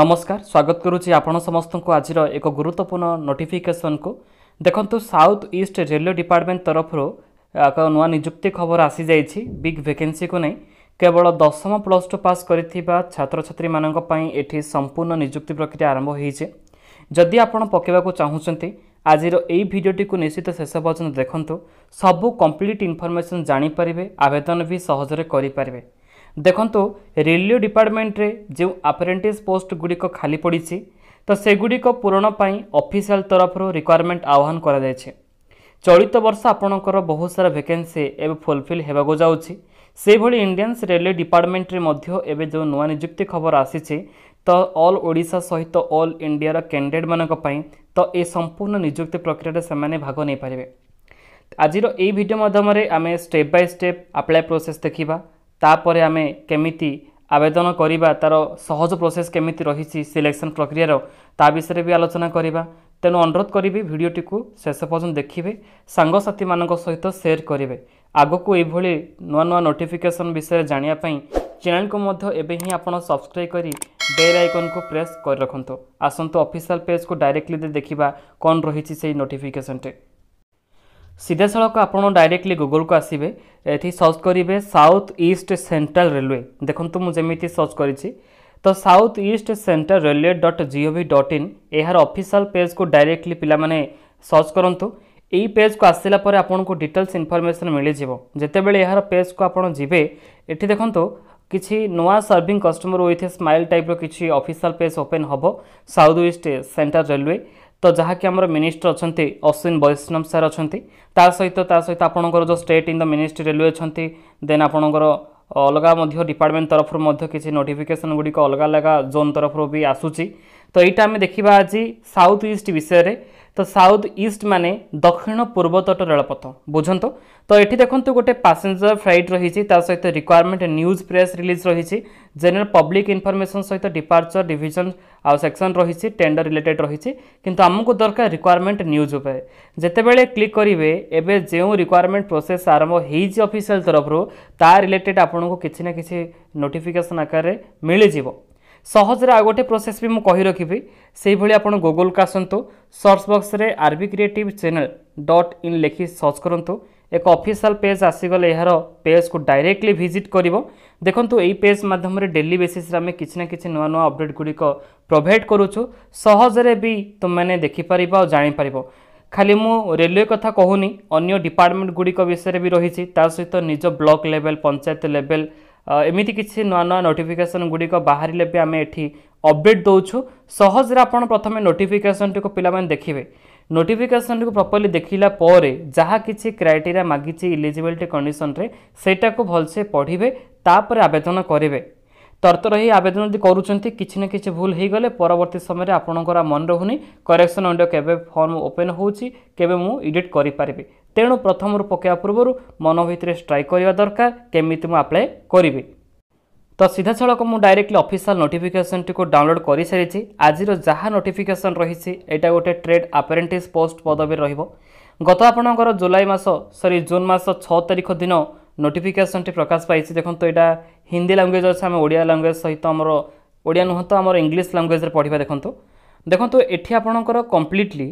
ନମସ୍କାର ସ୍ୱାଗତ କରୁଛି ଆପଣ ସମସ୍ତଙ୍କୁ ଆଜିର ଏକ ଗୁରୁତ୍ୱପୂର୍ଣ୍ଣ ନୋଟିଫିକେସନକୁ ଦେଖନ୍ତୁ ସାଉଥ୍ ଇଷ୍ଟ ରେଲୱେ ଡିପାର୍ଟମେଣ୍ଟ ତରଫରୁ ଏକ ନୂଆ ନିଯୁକ୍ତି ଖବର ଆସିଯାଇଛି ବିଗ୍ ଭେକେନ୍ସିକୁ ନେଇ କେବଳ ଦଶମ ପ୍ଲସ୍ ଟୁ ପାସ୍ କରିଥିବା ଛାତ୍ରଛାତ୍ରୀମାନଙ୍କ ପାଇଁ ଏଠି ସମ୍ପୂର୍ଣ୍ଣ ନିଯୁକ୍ତି ପ୍ରକ୍ରିୟା ଆରମ୍ଭ ହୋଇଛି ଯଦି ଆପଣ ପକାଇବାକୁ ଚାହୁଁଛନ୍ତି ଆଜିର ଏହି ଭିଡ଼ିଓଟିକୁ ନିଶ୍ଚିତ ଶେଷ ପର୍ଯ୍ୟନ୍ତ ଦେଖନ୍ତୁ ସବୁ କମ୍ପ୍ଲିଟ୍ ଇନଫର୍ମେସନ୍ ଜାଣିପାରିବେ ଆବେଦନ ବି ସହଜରେ କରିପାରିବେ ଦେଖନ୍ତୁ ରେଲୱେ ଡିପାର୍ଟମେଣ୍ଟରେ ଯେଉଁ ଆପରେଣ୍ଟିସ୍ ପୋଷ୍ଟଗୁଡ଼ିକ ଖାଲି ପଡ଼ିଛି ତ ସେଗୁଡ଼ିକ ପୂରଣ ପାଇଁ ଅଫିସିଆଲ ତରଫରୁ ରିକ୍ୱାରମେଣ୍ଟ ଆହ୍ୱାନ କରାଯାଇଛି ଚଳିତ ବର୍ଷ ଆପଣଙ୍କର ବହୁତ ସାରା ଭେକେନ୍ସି ଏବେ ଫୁଲଫିଲ୍ ହେବାକୁ ଯାଉଛି ସେହିଭଳି ଇଣ୍ଡିଆନ୍ସ ରେଲୱେ ଡିପାର୍ଟମେଣ୍ଟରେ ମଧ୍ୟ ଏବେ ଯେଉଁ ନୂଆ ନିଯୁକ୍ତି ଖବର ଆସିଛି ତ ଅଲ୍ ଓଡ଼ିଶା ସହିତ ଅଲ୍ ଇଣ୍ଡିଆର କ୍ୟାଣ୍ଡିଡେଟ୍ମାନଙ୍କ ପାଇଁ ତ ଏ ସମ୍ପୂର୍ଣ୍ଣ ନିଯୁକ୍ତି ପ୍ରକ୍ରିୟାରେ ସେମାନେ ଭାଗ ନେଇପାରିବେ ଆଜିର ଏହି ଭିଡ଼ିଓ ମାଧ୍ୟମରେ ଆମେ step by step apply process ଦେଖିବା তাপরে আমি কেমিতি আবেদন করা তার সহজ প্রোসেস কেমিতি রয়েছে সিলেকশন প্রক্রিয়ার তা বিষয়ে বি আলোচনা করা তেমন অনুরোধ করি ভিডিওটি শেষ পর্যন্ত দেখবে সাংসাথী মান সহিত সেয়ার করবে আগুক এইভাবে নূন্য নূন্য নোটিফিকেসন বিষয়ে জাঁয়া চ্যানেল এবে হি আপনার সবসক্রাইব করে বেল আইকন কু প্রেস করে କରି ରଖନ୍ତୁ অফিসিয়াল পেজ কু ডাইরেক্টলি দেখা কন রয়েছে সেই নোটিফিকেসনটি ସିଧାସଳଖ ଆପଣ ଡାଇରେକ୍ଟଲି ଗୁଗଲକୁ ଆସିବେ ଏଠି ସର୍ଚ୍ଚ କରିବେ ସାଉଥ୍ ଇଷ୍ଟ ସେଣ୍ଟ୍ରାଲ ରେଲୱେ ଦେଖନ୍ତୁ ମୁଁ ଯେମିତି ସର୍ଚ୍ଚ କରିଛି ତ south east central railway dot GOV dot in ଏହାର ଅଫିସିଆଲ୍ ପେଜ୍କୁ ଡାଇରେକ୍ଟଲି ପିଲାମାନେ ସର୍ଚ୍ଚ କରନ୍ତୁ ଏହି ପେଜ୍କୁ ଆସିଲା ପରେ ଆପଣଙ୍କୁ ଡିଟେଲ୍ସ ଇନଫର୍ମେସନ୍ ମିଳିଯିବ ଯେତେବେଳେ ଏହାର ପେଜ୍କୁ ଆପଣ ଯିବେ ଏଠି ଦେଖନ୍ତୁ କିଛି ନୂଆ serving customer with a smile ଟାଇପ୍ର କିଛି ଅଫିସିଆଲ୍ ପେଜ୍ ଓପେନ୍ ହେବ ସାଉଥ୍ ଇଷ୍ଟ ସେଣ୍ଟ୍ରାଲ ରେଲୱେ তো যাকি আমার মিনিষ্টর অনেক অশ্বিন বৈষ্ণব স্যার অনেক তা সহিত তা সহিত আপনার যে state in the ministry railway অনেক দেন আপনার অলগা ডিপার্টমেন্ট তরফর কিছু নোটিফিকেসন গুড়ি অলগা অলগা জোন তরফর বি আসুচি ତ ଏଇଟା ଆମେ ଦେଖିବା ଆଜି ସାଉଥ୍ ଇଷ୍ଟ ବିଷୟରେ ତ ସାଉଥ୍ ଇଷ୍ଟ ମାନେ ଦକ୍ଷିଣ ପୂର୍ବ ତଟ ରେଳପଥ ବୁଝନ୍ତୁ ତ ଏଠି ଦେଖନ୍ତୁ ଗୋଟେ ପାସେଞ୍ଜର ଫ୍ଲାଇଟ୍ ରହିଛି ତା ସହିତ ରିକ୍ୱାରମେଣ୍ଟ ନ୍ୟୁଜ୍ ପ୍ରେସ୍ ରିଲିଜ୍ ରହିଛି ଜେନେରାଲ ପବ୍ଲିକ୍ ଇନଫର୍ମେସନ୍ ସହିତ ଡିପାର୍ଚର ଡିଭିଜନ୍ ଆଉ ସେକ୍ସନ୍ ରହିଛି ଟେଣ୍ଡର ରିଲେଟେଡ୍ ରହିଛି କିନ୍ତୁ ଆମକୁ ଦରକାର ରିକ୍ୱାରମେଣ୍ଟ ନ୍ୟୁଜ୍ ଉପରେ ଯେତେବେଳେ କ୍ଲିକ୍ କରିବେ ଏବେ ଯେଉଁ ରିକ୍ୱାରମେଣ୍ଟ ପ୍ରୋସେସ୍ ଆରମ୍ଭ ହେଇଛି ଅଫିସିଆଲ୍ ତରଫରୁ ତା ରିଲେଟେଡ୍ ଆପଣଙ୍କୁ କିଛି ନା କିଛି ନୋଟିଫିକେସନ୍ ଆକାରରେ ମିଳିଯିବ ସହଜରେ ଆଉ ଗୋଟେ ପ୍ରୋସେସ୍ ବି ମୁଁ କହି ରଖିବି ସେଇଭଳି ଆପଣ ଗୁଗୁଲକୁ ଆସନ୍ତୁ ସର୍ଚ୍ଚ ବକ୍ସରେ R B creative channel dot in ଲେଖି ସର୍ଚ୍ଚ କରନ୍ତୁ ଏକ ଅଫିସିଆଲ୍ ପେଜ୍ ଆସିଗଲେ ଏହାର ପେଜ୍କୁ ଡାଇରେକ୍ଟଲି ଭିଜିଟ୍ କରିବ ଦେଖନ୍ତୁ ଏଇ ପେଜ୍ ମାଧ୍ୟମରେ ଡେଲି ବେସିସ୍ରେ ଆମେ କିଛି ନା କିଛି ନୂଆ ନୂଆ ଅପଡ଼େଟ୍ଗୁଡ଼ିକ ପ୍ରୋଭାଇଡ଼ କରୁଛୁ ସହଜରେ ବି ତୁମେମାନେ ଦେଖିପାରିବ ଆଉ ଜାଣିପାରିବ ଖାଲି ମୁଁ ରେଲୱେ କଥା କହୁନି ଅନ୍ୟ ଡିପାର୍ଟମେଣ୍ଟ ଗୁଡ଼ିକ ବିଷୟରେ ବି ରହିଛି ତା ସହିତ ନିଜ ବ୍ଲକ୍ ଲେଭେଲ୍ ପଞ୍ଚାୟତ ଲେଭେଲ୍ ଏମିତି କିଛି ନୂଆ ନୂଆ ନୋଟିଫିକେସନ୍ ଗୁଡ଼ିକ ବାହାରିଲେ ବି ଆମେ ଏଠି ଅପଡ଼େଟ୍ ଦେଉଛୁ ସହଜରେ ଆପଣ ପ୍ରଥମେ ନୋଟିଫିକେସନ୍ଟିକୁ ପିଲାମାନେ ଦେଖିବେ ନୋଟିଫିକେସନ୍ଟିକୁ ପ୍ରପର୍ଲି ଦେଖିଲା ପରେ ଯାହା କିଛି କ୍ରାଇଟେରିଆ ମାଗିଛି ଇଲିଜିବିଲିଟି କଣ୍ଡିସନ୍ରେ ସେଇଟାକୁ ଭଲସେ ପଢ଼ିବେ ତାପରେ ଆବେଦନ କରିବେ ତରତର ହେଇ ଆବେଦନ ଯଦି କରୁଛନ୍ତି କିଛି ନା କିଛି ଭୁଲ ହୋଇଗଲେ ପରବର୍ତ୍ତୀ ସମୟରେ ଆପଣଙ୍କର ମନେ ରହୁନି କରେକ୍ସନ୍ ୱିଣ୍ଡୋ କେବେ ଫର୍ମ ଓପେନ୍ ହେଉଛି କେବେ ମୁଁ ଏଡ଼ିଟ୍ କରିପାରିବି ତେଣୁ ପ୍ରଥମରୁ ପକାଇବା ପୂର୍ବରୁ ମନ ଭିତରେ ଷ୍ଟ୍ରାଇକ୍ କରିବା ଦରକାର କେମିତି ମୁଁ ଆପ୍ଲାଏ କରିବି ତ ସିଧାସଳଖ ମୁଁ ଡାଇରେକ୍ଟଲି ଅଫିସିଆଲ ନୋଟିଫିକେସନ୍ଟିକୁ ଡାଉନଲୋଡ଼ କରିସାରିଛି ଆଜିର ଯାହା ନୋଟିଫିକେସନ୍ ରହିଛି ଏଇଟା ଗୋଟେ ଟ୍ରେଡ୍ ଆପ୍ରେଣ୍ଟିସ୍ ପୋଷ୍ଟ ପଦବୀ ରହିବ ଗତ ଆପଣଙ୍କର ଜୁଲାଇ ମାସ ସରି ଜୁନ୍ ମାସ ଛଅ ତାରିଖ ଦିନ ନୋଟିଫିକେସନ୍ଟି ପ୍ରକାଶ ପାଇଛି ଦେଖନ୍ତୁ ଏଇଟା ହିନ୍ଦୀ ଲାଙ୍ଗୁଏଜ୍ ଅଛି ଆମେ ଓଡ଼ିଆ ଲାଙ୍ଗୁଏଜ୍ ସହିତ ଆମର ଓଡ଼ିଆ ନୁହଁ ତ ଆମର ଇଂଲିଶ ଲାଙ୍ଗୁଏଜ୍ରେ ପଢ଼ିବା ଦେଖନ୍ତୁ ଦେଖନ୍ତୁ ଏଠି ଆପଣଙ୍କର କମ୍ପ୍ଲିଟଲି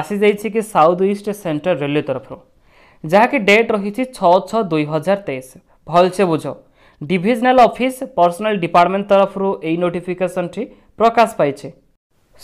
ଆସିଯାଇଛି କି ସାଉଥ୍ ଇଷ୍ଟ ସେଣ୍ଟ୍ରାଲ ରେଲୱେ ତରଫରୁ ଯାହାକି ଡେଟ୍ ରହିଛି ଛଅ ଛଅ ଦୁଇ ହଜାର ତେଇଶ ଭଲସେ ବୁଝ ଡିଭିଜନାଲ ଅଫିସ୍ ପର୍ସନାଲ ଡିପାର୍ଟମେଣ୍ଟ ତରଫରୁ ଏଇ ନୋଟିଫିକେସନଟି ପ୍ରକାଶ ପାଇଛି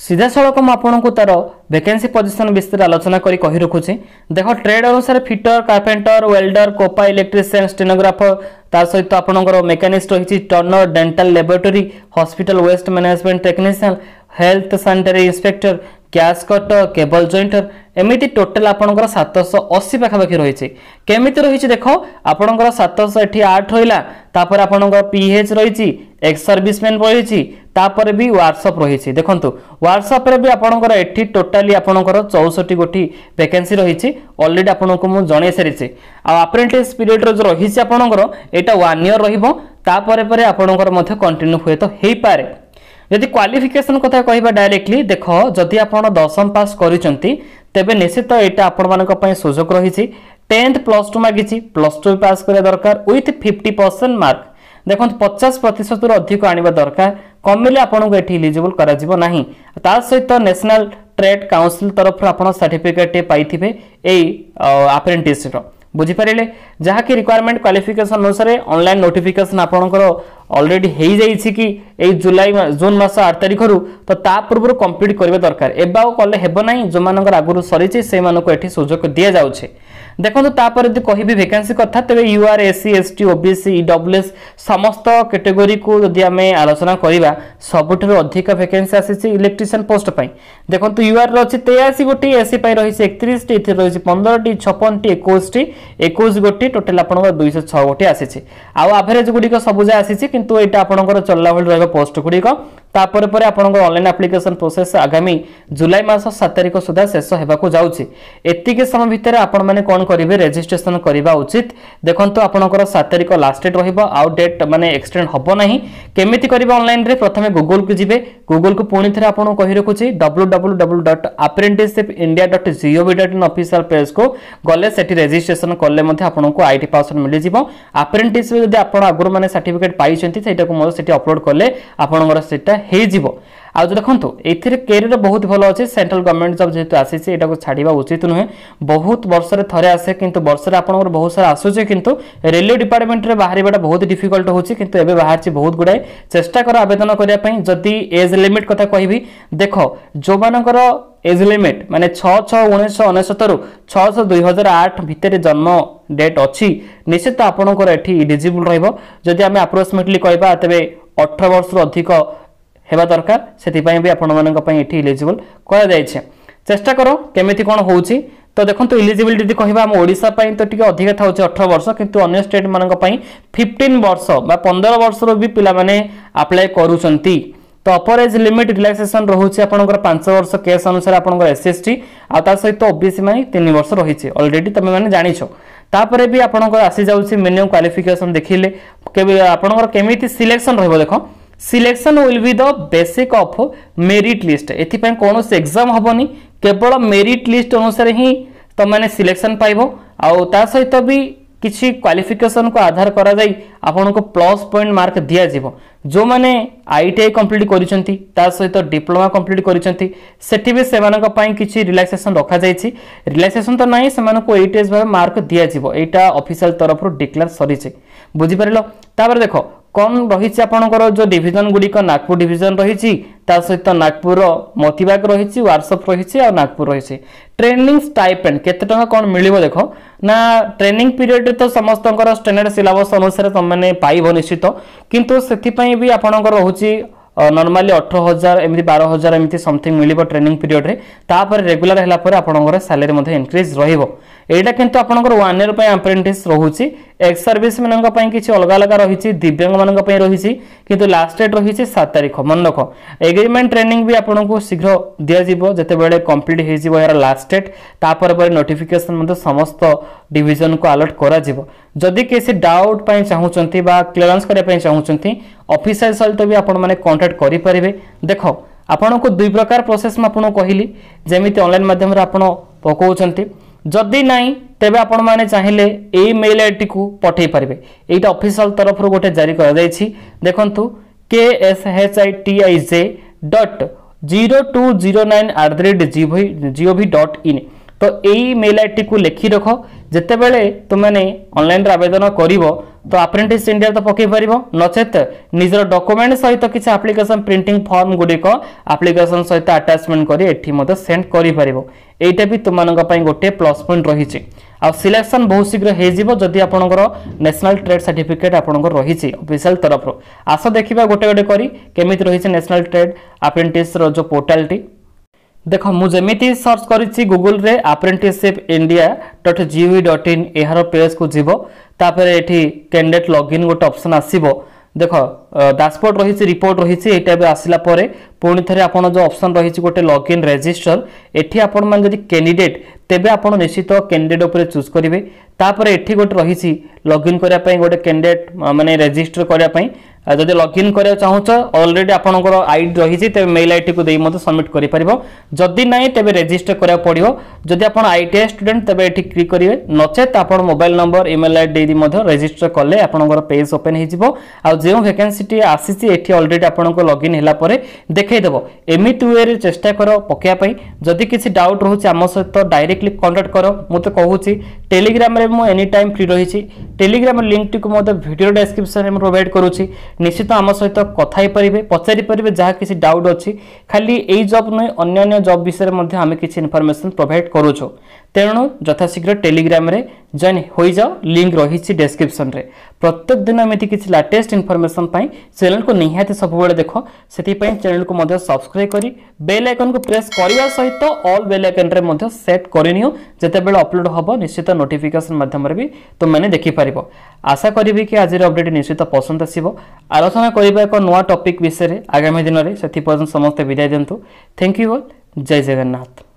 ସିଧାସଳଖ ମୁଁ ଆପଣଙ୍କୁ ତା'ର ଭେକେନ୍ସି ପୋଜିସନ୍ ବିଷୟରେ ଆଲୋଚନା କରି କହି ରଖୁଛି ଦେଖ ଟ୍ରେଡ୍ ଅନୁସାରେ fitter carpenter welder COPA electrician stenographer ତା ସହିତ ଆପଣଙ୍କର ମେକାନିକ୍ସ ରହିଛି turner dental laboratory hospital waste management technician health sanitary inspector gas cut cable jointer ଏମିତି ଟୋଟାଲ ଆପଣଙ୍କର ସାତଶହ ଅଶୀ ପାଖାପାଖି ରହିଛି କେମିତି ରହିଛି ଦେଖ ଆପଣଙ୍କର ସାତଶହ ଏଠି ଆଠ ରହିଲା ତାପରେ ଆପଣଙ୍କର ପିଏଚ୍ ରହିଛି ଏକ୍ସ ସର୍ଭିସମ୍ୟାନ୍ ରହିଛି ତାପରେ ବି ୱାର୍କସପ୍ ରହିଛି ଦେଖନ୍ତୁ ୱାର୍କସପ୍ରେ ବି ଆପଣଙ୍କର ଏଠି ଟୋଟାଲି ଆପଣଙ୍କର ଚଉଷଠି ଗୋଟି ଭେକେନ୍ସି ରହିଛି ଅଲରେଡ଼ି ଆପଣଙ୍କୁ ମୁଁ ଜଣାଇ ସାରିଛି ଆଉ ଆପ୍ରେଣ୍ଟିସ୍ ପିରିୟଡ଼ର ଯେଉଁ ରହିଛି ଆପଣଙ୍କର ଏଇଟା ୱାନ୍ ଇୟର୍ ରହିବ ତାପରେ ପରେ ଆପଣଙ୍କର ମଧ୍ୟ କଣ୍ଟିନ୍ୟୁ ହୁଏତ ହେଇପାରେ ଯଦି କ୍ୱାଲିଫିକେସନ୍ କଥା କହିବା ଡାଇରେକ୍ଟଲି ଦେଖ ଯଦି ଆପଣ ଦଶମ ପାସ୍ କରିଛନ୍ତି ତେବେ ନିଶ୍ଚିତ ଏଇଟା ଆପଣମାନଙ୍କ ପାଇଁ ସୁଯୋଗ ରହିଛି টেন্থ প্লস টু মাগিছি প্লস টু পাস করা দরকার উইথ ফিফটি পরসেন্ট মার্ক দেখুন পচাশ প্রতশতর অধিক আনবা দরকার কমিলে আপনার এটি ইলিজিবল করা না তা সহিত ন্যাশনাল ট্রেড কাউন্সিল তরফর আপনার সার্টিফিকেট পাইবে এই আপ্রেন্টিসর ବୁଝିପାରିଲେ ଯାହାକି ରିକ୍ୱାରମେଣ୍ଟ କ୍ୱାଲିଫିକେସନ୍ ଅନୁସାରେ ଅନଲାଇନ୍ ନୋଟିଫିକେସନ୍ ଆପଣଙ୍କର ଅଲରେଡ଼ି ହେଇଯାଇଛି କି ଏଇ ଜୁଲାଇ ଜୁନ୍ ମାସ ଆଠ ତାରିଖରୁ ତ ତା ପୂର୍ବରୁ କମ୍ପ୍ଲିଟ୍ କରିବା ଦରକାର ଏବେ ଆଉ କଲେ ହେବ ନାହିଁ ଯେଉଁମାନଙ୍କର ଆଗରୁ ସରିଛି ସେଇମାନଙ୍କୁ ଏଠି ସୁଯୋଗ ଦିଆଯାଉଛି ଦେଖନ୍ତୁ ତାପରେ ଯଦି କହିବି ଭେକାନ୍ସି କଥା ତେବେ U R SC ST OBC EWS ସମସ୍ତ କାଟେଗୋରିକୁ ଯଦି ଆମେ ଆଲୋଚନା କରିବା ସବୁଠାରୁ ଅଧିକ ଭେକେନ୍ସି ଆସିଛି ଇଲେକ୍ଟ୍ରିସିଆନ୍ ପୋଷ୍ଟ ପାଇଁ ଦେଖନ୍ତୁ ୟୁ ଆର୍ର ଅଛି ତେୟାଅଶୀ ଗୋଟି ଏସ୍ସି ପାଇଁ ରହିଛି ଏକତିରିଶଟି ଏଥିରେ ରହିଛି ପନ୍ଦରଟି ଛପନଟି ଏକୋଇଶଟି ଏକୋଇଶ ଗୋଟି ଟୋଟାଲ୍ ଆପଣଙ୍କର ଦୁଇଶହ ଛଅ ଗୋଟି ଆସିଛି ଆଉ ଆଭରେଜ୍ ଗୁଡ଼ିକ ସବୁ ଯାହା ଆସିଛି କିନ୍ତୁ ଏଇଟା ଆପଣଙ୍କର ଚଲାଭଳି ରହିବ ପୋଷ୍ଟ ଗୁଡ଼ିକ ତାପରେ ପରେ ଆପଣଙ୍କର ଅନଲାଇନ୍ ଆପ୍ଲିକେସନ୍ ପ୍ରୋସେସ୍ ଆଗାମୀ ଜୁଲାଇ ମାସ ସାତ ତାରିଖ ସୁଦ୍ଧା ଶେଷ ହେବାକୁ ଯାଉଛି ଏତିକି ସମୟ ଭିତରେ ଆପଣମାନେ କ'ଣ କରିବେ ରେଜିଷ୍ଟ୍ରେସନ୍ କରିବା ଉଚିତ ଦେଖନ୍ତୁ ଆପଣଙ୍କର ସାତ ତାରିଖ ଲାଷ୍ଟ ଡେଟ୍ ରହିବ ଆଉ ଡେଟ୍ ମାନେ ଏକ୍ସଟେଣ୍ଡ ହେବ ନାହିଁ କେମିତି କରିବେ ଅନଲାଇନ୍ରେ ପ୍ରଥମେ ଗୁଗୁଲକୁ ଯିବେ ଗୁଗୁଲକୁ ପୁଣି ଥରେ ଆପଣଙ୍କୁ କହି ରଖୁଛି W W W dot apprenticeship India dot GOV dot in official ପେଜ୍କୁ ଗଲେ ସେଠି ରେଜିଷ୍ଟ୍ରେସନ୍ କଲେ ମଧ୍ୟ ଆପଣଙ୍କୁ ଆଇଟି ପାସୱାର୍ଡ଼ ମିଳିଯିବ ଆପ୍ରେଣ୍ଟିସ୍ରେ ଯଦି ଆପଣ ଆଗରୁ ମାନେ ସାର୍ଟିଫିକେଟ୍ ପାଇଛନ୍ତି ସେଇଟାକୁ ମଧ୍ୟ ସେଠି ଅପଲୋଡ଼ କଲେ ଆପଣଙ୍କର ସେଇଟା ହେଇଯିବ ଆଉ ଦେଖନ୍ତୁ ଏଥିରେ କେରିୟର ବହୁତ ଭଲ ଅଛି ସେଣ୍ଟ୍ରାଲ ଗଭର୍ଣ୍ଣମେଣ୍ଟ ଜବ୍ ଯେହେତୁ ଆସିଛି ଏଟାକୁ ଛାଡ଼ିବା ଉଚିତ ନୁହେଁ ବହୁତ ବର୍ଷରେ ଥରେ ଆସେ କିନ୍ତୁ ବର୍ଷରେ ଆପଣଙ୍କର ବହୁତ ସାରା ଆସୁଛି କିନ୍ତୁ ରେଲୱେ ଡିପାର୍ଟମେଣ୍ଟରେ ବାହାରିବାଟା ବହୁତ ଡିଫିକଲ୍ଟ ହେଉଛି କିନ୍ତୁ ଏବେ ବାହାରିଛି ବହୁତ ଗୁଡ଼ାଏ ଚେଷ୍ଟା କର ଆବେଦନ କରିବା ପାଇଁ ଯଦି ଏଜ୍ ଲିମିଟ୍ କଥା କହିବି ଦେଖ ଯେଉଁମାନଙ୍କର ଏଜ୍ ଲିମିଟ୍ ମାନେ ଛଅ ଛଅ ଉଣେଇଶହ ଅନେଶତରୁ ଛଅଶହ ଦୁଇ ହଜାର ଆଠ ଭିତରେ ଜନ୍ମ ଡେଟ୍ ଅଛି ନିଶ୍ଚିତ ଆପଣଙ୍କର ଏଠି ଏଲିଜିବୁଲ୍ ରହିବ ଯଦି ଆମେ ଆପ୍ରୋକ୍ସିମେଟଲି କହିବା ତେବେ ଅଠର ବର୍ଷରୁ ଅଧିକ ହେବା ଦରକାର ସେଥିପାଇଁ ବି ଆପଣମାନଙ୍କ ପାଇଁ ଏଠି ଇଲିଜିବଲ୍ କରାଯାଇଛି ଚେଷ୍ଟା କର କେମିତି କ'ଣ ହେଉଛି ତ ଦେଖନ୍ତୁ ଇଲିଜିବିଲିଟି ଯଦି କହିବା ଆମ ଓଡ଼ିଶା ପାଇଁ ତ ଟିକେ ଅଧିକା ଥାଉଛି ଅଠର ବର୍ଷ କିନ୍ତୁ ଅନ୍ୟ ଷ୍ଟେଟ୍ମାନଙ୍କ ପାଇଁ ଫିଫ୍ଟିନ୍ ବର୍ଷ ବା ପନ୍ଦର ବର୍ଷରୁ ବି ପିଲାମାନେ ଆପ୍ଲାଏ କରୁଛନ୍ତି ତ ଅପର ଏଜ୍ ଲିମିଟ୍ ରିଲାକ୍ସେସନ୍ ରହୁଛି ଆପଣଙ୍କର ପାଞ୍ଚ ବର୍ଷ କେସ୍ ଅନୁସାରେ ଆପଣଙ୍କର ଏସ୍ ଏସ୍ ଟି ଆଉ ତା ସହିତ ଓବିସି ପାଇଁ ତିନି ବର୍ଷ ରହିଛି ଅଲରେଡ଼ି ତୁମେମାନେ ଜାଣିଛ ତାପରେ ବି ଆପଣଙ୍କର ଆସିଯାଉଛି ମିନିମମ୍ କ୍ୱାଲିଫିକେସନ୍ ଦେଖିଲେ ଆପଣଙ୍କର କେମିତି ସିଲେକ୍ସନ୍ ରହିବ ଦେଖ selection will be the basic of merit list এথিপাই কোণী এক্সাম হবনি কেবল মেরিট লিষ্ট অনুসারে হি তোমাদের সিলেকশন পাইব আ সহিত বি কিছু ক্বালিফিকেসন কু আধার করা যাই আপনার প্লস পয়েন্ট মার্ক দিয়া যাব যে আইটিআই কমপ্লিট করছেন তা সহিত ডিপ্লোমা কমপ্লিট করছেন সেটি বি সে কিছু রিলাক্সেসন রখা যাই রিলাক্সেসন তো নাই সে এইটিএস ভাবে মার্ক দিয়া যাব এইটা অফিসিয়াল তরফর ডিক্লেয়ার সরিছে বুঝিপার তাপরে দেখ কম রয়েছে আপনার যে ডিভিজন গুড়ি নাগপুর ডিভিজন রয়েছে তা সহিত নাগপুর মতিবাগ রয়েছে ওয়ার্কসপ রয়েছে আর নাগপুর রয়েছে ট্রেনিং স্টাইপেন্ড কেতে টাকা কোণ মিলব দেখ না ট্রেনিং পিরিয়ডে তো সমস্ত স্ট্যান্ডার্ড সিলাবস অনুসারে তুমি পাইব নিশ্চিত কিন্তু সেপাই বি আপনার রয়েছে নর্মালি অঠর হাজার এমনি বার হাজার এমনি সমথিং মিলব ট্রেনিং পিরিয়ডে তাপরে রেগুলার হলাপরে আপনার স্যালারি ইনক্রিজ রহব এইটা কিন্তু আপনার ওয়ান ইয়র আপ্রেন্টিস রয়েছে এক্স সর্ভিস মান কিছু অলগা অলগা রয়েছে দিব্যাঙ্গ মান রয়েছে কিন্তু লাস্ট ডেট রয়েছে সাত তারিখ মনে রখ এগ্রিমেন্ট ট্রেনিং বি আপনার শীঘ্র দিয়াযিব যেতবে কমপ্লিট হয়ে যাব এর লাস্ট ডেট তাপরে পরে নোটিফিকেসন সমস্ত ডিভিজন কু আলর্ট করা যদি কিছু ডাউট পাই চাহুমান বা ক্লিয়ারেন্স করা চাহুমান অফিসিয়াল সহিত বি আপনার কন্টাক্ট করে পারে দেখ আপনার দুই প্রকার প্রোসেস মু আপনার কহিলি যেমি অনলাইন মাধ্যমে আপনার পকাউছেন ଯଦି ନାହିଁ ତେବେ ଆପଣମାନେ ଚାହିଁଲେ ଏଇ ମେଲ୍ ଆଇଡ଼ିଟିକୁ ପଠାଇ ପାରିବେ ଏଇଟା ଅଫିସିଆଲ ତରଫରୁ ଗୋଟେ ଜାରି କରାଯାଇଛି ଦେଖନ୍ତୁ K S H I T I J dot zero two zero nine at the rate GOV GOV dot in তো এই মেল আইডিটিକୁ ଲେଖି ରଖ ଯେତେବେଳେ ତୁମେମାନେ ଅନଲାଇନ୍ରେ ଆବେଦନ କରିବ ତ ଆପ୍ରେଣ୍ଟିସ୍ ଇଣ୍ଡିଆ ତ ପକାଇ ପାରିବ ନଚେତ୍ ନିଜର ଡକୁମେଣ୍ଟ ସହିତ କିଛି ଆପ୍ଲିକେସନ୍ ପ୍ରିଣ୍ଟିଂ ଫର୍ମ ଗୁଡ଼ିକ ଆପ୍ଲିକେସନ୍ ସହିତ ଆଟାଚମେଣ୍ଟ କରି ଏଠି ମଧ୍ୟ ସେଣ୍ଡ କରିପାରିବ ଏଇଟା ବି ତୁମମାନଙ୍କ ପାଇଁ ଗୋଟିଏ ପ୍ଲସ୍ ପଏଣ୍ଟ ରହିଛି ଆଉ ସିଲେକ୍ସନ୍ ବହୁତ ଶୀଘ୍ର ହେଇଯିବ ଯଦି ଆପଣଙ୍କର ନ୍ୟାସନାଲ୍ ଟ୍ରେଡ୍ ସାର୍ଟିଫିକେଟ୍ ଆପଣଙ୍କର ରହିଛି ଅଫିସିଆଲ୍ ତରଫରୁ ଆସ ଦେଖିବା ଗୋଟେ ଗୋଟେ କରି କେମିତି ରହିଛି ନ୍ୟାସନାଲ୍ ଟ୍ରେଡ୍ ଆପ୍ରେଣ୍ଟିସ୍ର ଯେଉଁ ପୋର୍ଟାଲ୍ଟି ଦେଖ ମୁଁ ଯେମିତି ସର୍ଚ୍ଚ କରିଛି ଗୁଗୁଲରେ apprenticeship India dot GOI dot in ଏହାର ପେଜ୍କୁ ଯିବ ତାପରେ ଏଠି କ୍ୟାଣ୍ଡିଡେଟ୍ ଲଗ୍ଇନ୍ ଗୋଟେ ଅପସନ୍ ଆସିବ ଦେଖ ଡ୍ୟାସବୋର୍ଡ଼ ରହିଛି ରିପୋର୍ଟ ରହିଛି ଏଇଟା ଏବେ ଆସିଲା ପରେ ପୁଣି ଥରେ ଆପଣ ଯେଉଁ ଅପସନ୍ ରହିଛି ଗୋଟେ ଲଗ୍ଇନ୍ ରେଜିଷ୍ଟର ଏଠି ଆପଣମାନେ ଯଦି କ୍ୟାଣ୍ଡିଡେଟ୍ তেবে আপনার নিশ্চিত ক্যান্ডিডেট উপরে চুজ করবে তাপরে এটি গোটে রয়েছে লগইন করা গোটে ক্যান্ডিডেট মানে রেজিষ্টর করা যদি লগইন করা চাহুছ অলরেডি আপনার আইডি রয়েছে তবে মেল আইডি কু মধ্যে সবমিট করে পার যদি না তবে রেজিষ্টর করা পড়ব যদি আপনার আইটিআই স্টুডেন্ট তবে এটি ক্লিক করবে নচেত আপনার মোবাইল নম্বর ইমেল আইডি মধ্যে রেজিষ্টর কলে আপনার পেজ ওপেন হয়ে যাব যে ভ্যাকেন্সিটি আসিছে এটি অলরেডি আপনার লগইন হলা পরে দেখাইদেব এমিটি ওয়ে চেষ্টা কর পকাইয়া যদি কিছু ডাউট রয়েছে আমার সহ ডাইরেক্ট ডাইরেক্টলি କଣ୍ଟାକ୍ଟ କର ମୁଁ ତ କହୁଛି টেলিগ্রামে মু এনি টাইম ফ্রি রয়েছি টেলিগ্রাম লিঙ্কটিকে মধ্যে ভিডিও ডেসক্রিপশনে প্রোভাইড করুছি নিশ্চিত আম সহিত কথা হইপারে পচারি পারে যা কিছু ডাউট অছি খালি এই জব নুহে অন্যান্য জব বিষয়ে মধ্যে আমি কিছু ইনফরমেশন প্রোভাইড করুছু তেণু যথাশীঘ্র টেলিগ্রামে জয়েন হয়ে যাও লিঙ্ক রয়েছে ডেসক্রিপশনরে প্রত্যেক দিন এমনি কিছু লাটেস্ট ইনফরমেশন পাই চ্যানেলকে নিহতি সবুলে দেখ সেপাই চ্যানেলকে মধ্যে সবসক্রাইব করে বেল আইকনকে প্রেস করা সহ অল বেল আইকনরে মধ্যে সেট করে নিও যেতবে অপলোড হব নিশ্চিত নোট ନୋଟିଫିକେସନ୍ ମାଧ୍ୟମରେ ବି ତୁମେମାନେ ଦେଖିପାରିବ ଆଶା କରିବି କି ଆଜିର ଅପଡ଼େଟ୍ ନିଶ୍ଚିତ ପସନ୍ଦ ଆସିବ ଆଲୋଚନା କରିବା ଏକ ନୂଆ ଟପିକ୍ ବିଷୟରେ ଆଗାମୀ ଦିନରେ ସେଥିପର୍ଯ୍ୟନ୍ତ ସମସ୍ତେ ବିଦାୟ ଦିଅନ୍ତୁ thank you all Jai Jagannath